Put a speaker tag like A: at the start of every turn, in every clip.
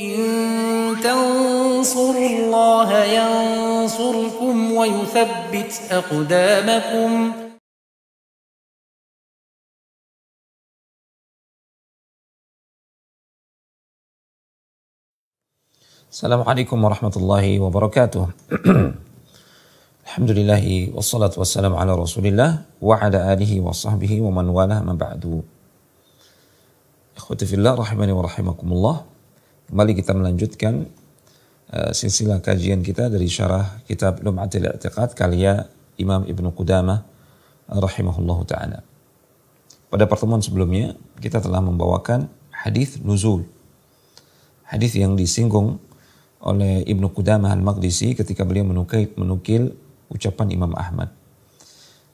A: إن تنصروا الله ينصركم ويثبت أقدامكم السلام عليكم ورحمة الله وبركاته الحمد لله والصلاة والسلام على رسول الله وعلى آله وصحبه ومن والاه من بعد إخوتي في الله رحمني ورحمكم الله Kembali kita melanjutkan uh, silsilah kajian kita dari syarah kitab Lum'atil I'tiqad karya Imam Ibn Qudamah rahimahullahu taala. Pada pertemuan sebelumnya kita telah membawakan hadis nuzul. Hadis yang disinggung oleh Ibnu Qudamah Al-Maqdisi ketika beliau menukil, menukil ucapan Imam Ahmad.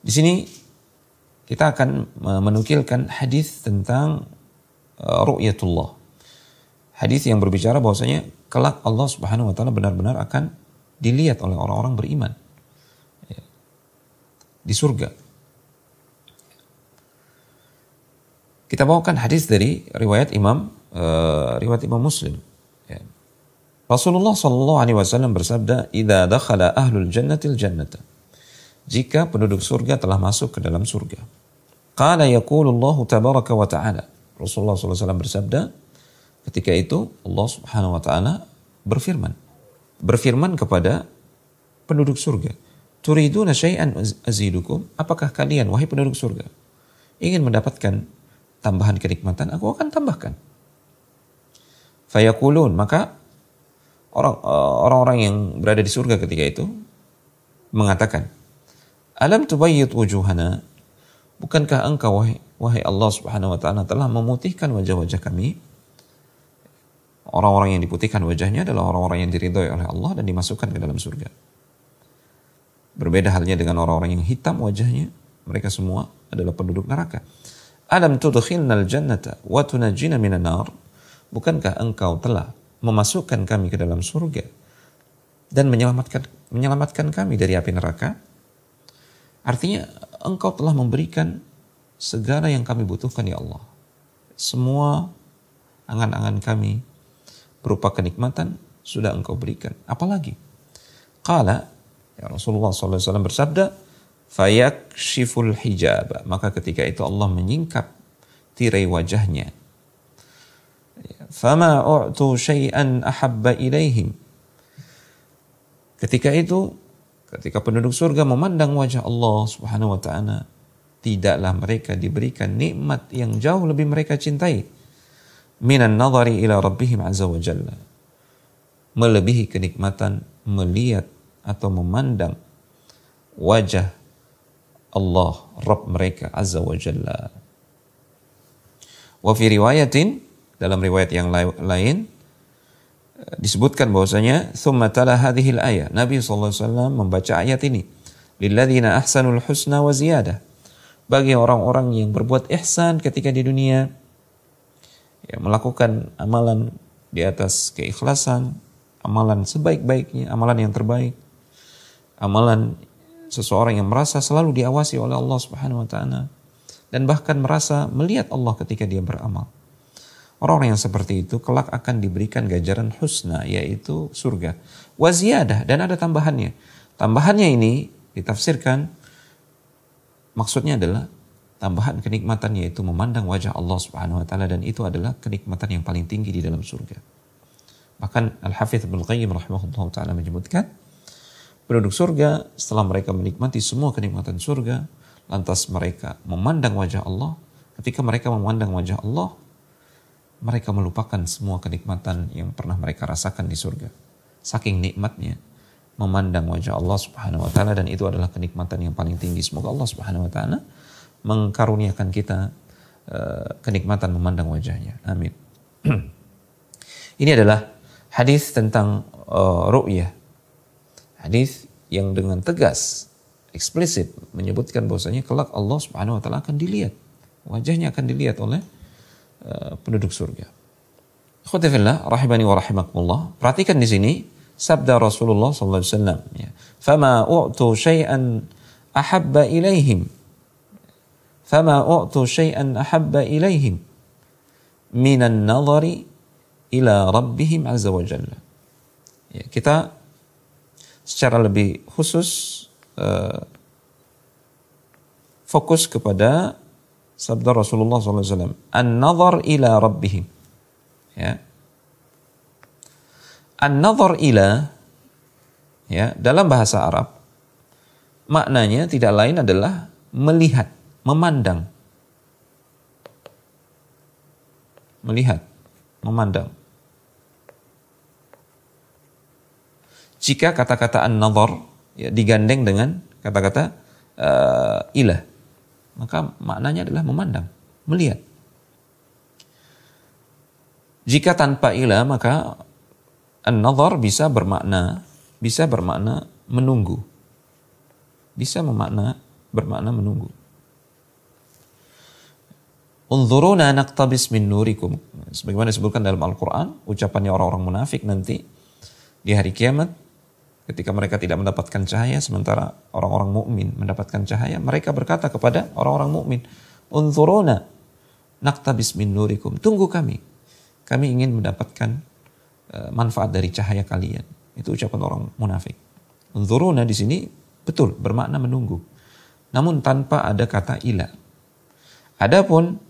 A: Di sini kita akan eh, menukilkan hadis tentang uh, ru'yatullah hadis yang berbicara bahwasanya kelak Allah Subhanahu wa taala benar-benar akan dilihat oleh orang-orang beriman ya, di surga. Kita bawakan hadis dari riwayat Imam uh, riwayat Imam Muslim. Ya. Rasulullah Shallallahu Alaihi Wasallam bersabda, "Ida dakhala ahlul jannatil jannata." Jika penduduk surga telah masuk ke dalam surga. Qala yaqulullahu tabaraka wa ta'ala. Rasulullah Wasallam bersabda, Ketika itu Allah Subhanahu wa taala berfirman. Berfirman kepada penduduk surga. Turiduna syai'an azidukum? Apakah kalian wahai penduduk surga ingin mendapatkan tambahan kenikmatan? Aku akan tambahkan. Fayakulun, maka eh, orang-orang yang berada di surga ketika itu mengatakan, Alam tubayyit wujuhana, bukankah engkau wahai, wahai Allah subhanahu wa ta'ala telah memutihkan wajah-wajah kami? Orang-orang yang diputihkan wajahnya adalah orang-orang yang diridhoi oleh Allah dan dimasukkan ke dalam surga. Berbeda halnya dengan orang-orang yang hitam wajahnya, mereka semua adalah penduduk neraka. Alam tudkhilnal jannata wa tunajjina minan nar? Bukankah engkau telah memasukkan kami ke dalam surga dan menyelamatkan menyelamatkan kami dari api neraka? Artinya engkau telah memberikan segala yang kami butuhkan ya Allah. Semua angan-angan kami berupa kenikmatan sudah engkau berikan. Apalagi? Kala, ya Rasulullah SAW bersabda, fayakshiful hijab. Maka ketika itu Allah menyingkap tirai wajahnya. Ya, Fama u'tu syai'an ahabba ilaihim. Ketika itu, ketika penduduk surga memandang wajah Allah subhanahu wa ta'ala, tidaklah mereka diberikan nikmat yang jauh lebih mereka cintai minan nazari ila rabbihim azza wa jalla. Melebihi kenikmatan melihat atau memandang wajah Allah Rabb mereka azza wa jalla. Wa fi riwayatin dalam riwayat yang lain eh, disebutkan bahwasanya thumma tala hadhil ayat Nabi saw membaca ayat ini lilladzina ahsanul husna wa ziyadah bagi orang-orang yang berbuat ihsan ketika di dunia ya, melakukan amalan di atas keikhlasan, amalan sebaik-baiknya, amalan yang terbaik, amalan seseorang yang merasa selalu diawasi oleh Allah Subhanahu wa taala dan bahkan merasa melihat Allah ketika dia beramal. Orang-orang yang seperti itu kelak akan diberikan ganjaran husna yaitu surga. Waziyadah dan ada tambahannya. Tambahannya ini ditafsirkan maksudnya adalah tambahan kenikmatan yaitu memandang wajah Allah Subhanahu wa taala dan itu adalah kenikmatan yang paling tinggi di dalam surga. Bahkan Al-Hafidz Ibnu Qayyim rahimahullah taala menyebutkan penduduk surga setelah mereka menikmati semua kenikmatan surga lantas mereka memandang wajah Allah ketika mereka memandang wajah Allah mereka melupakan semua kenikmatan yang pernah mereka rasakan di surga. Saking nikmatnya memandang wajah Allah Subhanahu wa taala dan itu adalah kenikmatan yang paling tinggi. Semoga Allah Subhanahu wa taala mengkaruniakan kita uh, kenikmatan memandang wajahnya. Amin. Ini adalah hadis tentang uh, ru'yah. Hadis yang dengan tegas, eksplisit menyebutkan bahwasanya kelak Allah Subhanahu wa taala akan dilihat. Wajahnya akan dilihat oleh uh, penduduk surga. Khotifillah, rahimani wa rahimakumullah. Perhatikan di sini sabda Rasulullah sallallahu alaihi wasallam ya. Fama u'tu syai'an ahabba ilaihim فما أعطوا شيئا أحب إليهم من النظر إلى ربهم عز وجل ya, kita secara lebih khusus uh, fokus kepada sabda Rasulullah SAW an-nazar ila rabbihim ya an-nazar ila ya dalam bahasa Arab maknanya tidak lain adalah melihat memandang. Melihat, memandang. Jika kata-kata an nazar ya, digandeng dengan kata-kata uh, ilah, maka maknanya adalah memandang, melihat. Jika tanpa ilah, maka an nazar bisa bermakna bisa bermakna menunggu. Bisa memakna bermakna menunggu. Unzuruna naqtabis min nurikum. Sebagaimana disebutkan dalam Al-Quran, ucapannya orang-orang munafik nanti di hari kiamat, ketika mereka tidak mendapatkan cahaya, sementara orang-orang mukmin mendapatkan cahaya, mereka berkata kepada orang-orang mukmin, Unzuruna naqtabis min nurikum. Tunggu kami. Kami ingin mendapatkan e, manfaat dari cahaya kalian. Itu ucapan orang munafik. Unzuruna di sini betul bermakna menunggu. Namun tanpa ada kata ila. Adapun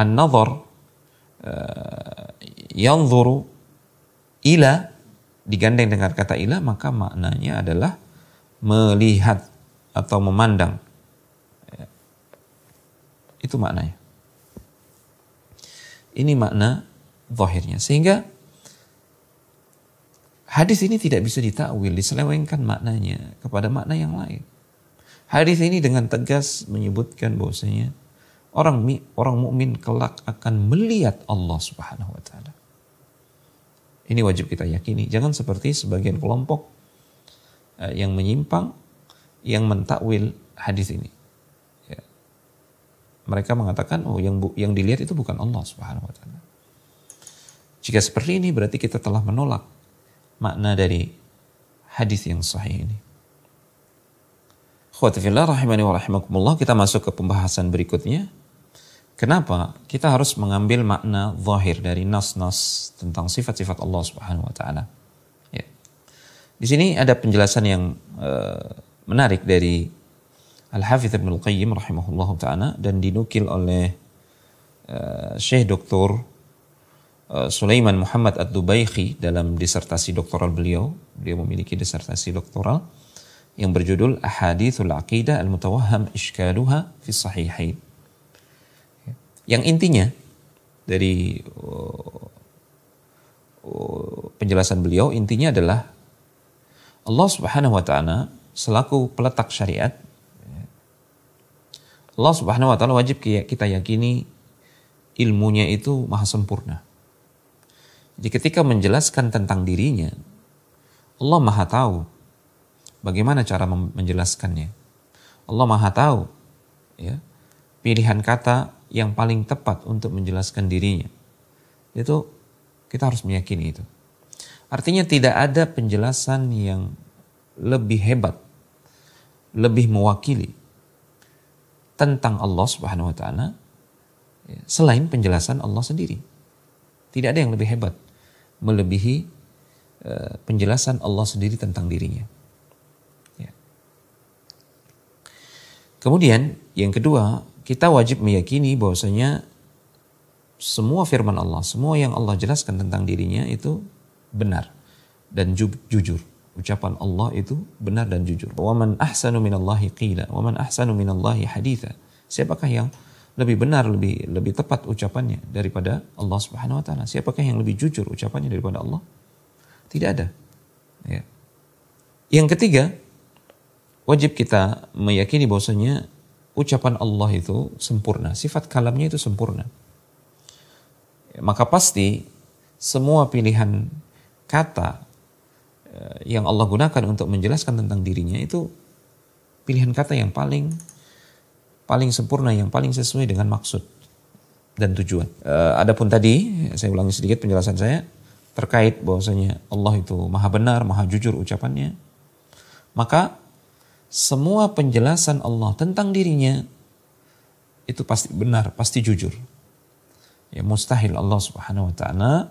A: an-nazar yanzuru ila digandeng dengan kata ila maka maknanya adalah melihat atau memandang eh، itu maknanya ini makna zahirnya sehingga hadis ini tidak bisa ditakwil diselewengkan maknanya kepada makna yang lain hadis ini dengan tegas menyebutkan bahwasanya orang orang mukmin kelak akan melihat Allah Subhanahu wa taala. Ini wajib kita yakini. Jangan seperti sebagian kelompok eh, yang menyimpang yang mentakwil hadis ini. Ya. Mereka mengatakan oh yang bu, yang dilihat itu bukan Allah Subhanahu wa taala. Jika seperti ini berarti kita telah menolak makna dari hadis yang sahih ini. Khawatifillah rahimani wa rahimakumullah. Kita masuk ke pembahasan berikutnya. Kenapa? Kita harus mengambil makna zahir dari nas-nas tentang sifat-sifat Allah Subhanahu wa taala. Ya. Di sini ada penjelasan yang uh, menarik dari Al-Hafidz Ibnu Al-Qayyim rahimahullahu taala dan dinukil oleh uh, Syekh Dr. Uh, eh, Sulaiman Muhammad ad dubaihi dalam disertasi doktoral beliau. Beliau memiliki disertasi doktoral yang berjudul Ahadithul Aqidah al mutawaham Ishkaluha fi Sahihain yang intinya dari uh, uh, penjelasan beliau intinya adalah Allah Subhanahu wa taala selaku peletak syariat Allah Subhanahu wa taala wajib kita yakini ilmunya itu maha sempurna. Jadi ketika menjelaskan tentang dirinya, Allah maha tahu bagaimana cara menjelaskannya. Allah maha tahu ya, pilihan kata yang paling tepat untuk menjelaskan dirinya. Itu kita harus meyakini itu. Artinya tidak ada penjelasan yang lebih hebat, lebih mewakili tentang Allah Subhanahu wa taala ya, selain penjelasan Allah sendiri. Tidak ada yang lebih hebat melebihi e, penjelasan Allah sendiri tentang dirinya. Ya. Kemudian yang kedua kita wajib meyakini bahwasanya semua firman Allah, semua yang Allah jelaskan tentang dirinya itu benar dan ju jujur. Ucapan Allah itu benar dan jujur. Waman ahsanu minallahi qila, waman ahsanu minallahi haditha. Siapakah yang lebih benar, lebih lebih tepat ucapannya daripada Allah Subhanahu wa taala? Siapakah yang lebih jujur ucapannya daripada Allah? Tidak ada. Ya. Yang ketiga, wajib kita meyakini bahwasanya ucapan Allah itu sempurna, sifat kalamnya itu sempurna. Maka pasti semua pilihan kata eh, yang Allah gunakan untuk menjelaskan tentang dirinya itu pilihan kata yang paling paling sempurna, yang paling sesuai dengan maksud dan tujuan. Eh, adapun tadi saya ulangi sedikit penjelasan saya terkait bahwasanya Allah itu maha benar, maha jujur ucapannya. Maka semua penjelasan Allah tentang dirinya itu pasti benar, pasti jujur. Ya mustahil Allah Subhanahu wa taala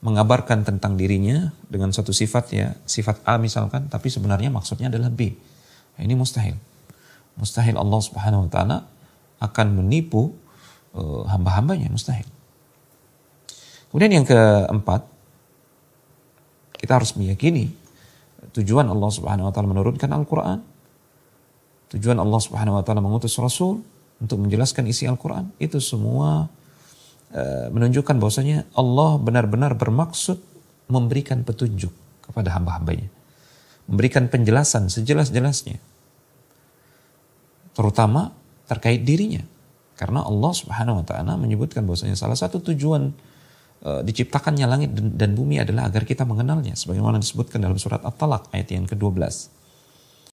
A: mengabarkan tentang dirinya dengan satu sifat ya, sifat A misalkan, tapi sebenarnya maksudnya adalah B. Ya, ini mustahil. Mustahil Allah Subhanahu wa taala akan menipu uh, hamba-hambanya, mustahil. Kemudian yang keempat, kita harus meyakini tujuan Allah Subhanahu wa taala menurunkan Al-Qur'an. Tujuan Allah Subhanahu wa taala mengutus rasul untuk menjelaskan isi Al-Qur'an. Itu semua e, menunjukkan bahwasanya Allah benar-benar bermaksud memberikan petunjuk kepada hamba-hambanya. Memberikan penjelasan sejelas-jelasnya. Terutama terkait dirinya. Karena Allah Subhanahu wa taala menyebutkan bahwasanya salah satu tujuan Eh, diciptakannya langit dan bumi adalah agar kita mengenalnya sebagaimana disebutkan dalam surat At-Talaq ayat yang ke-12.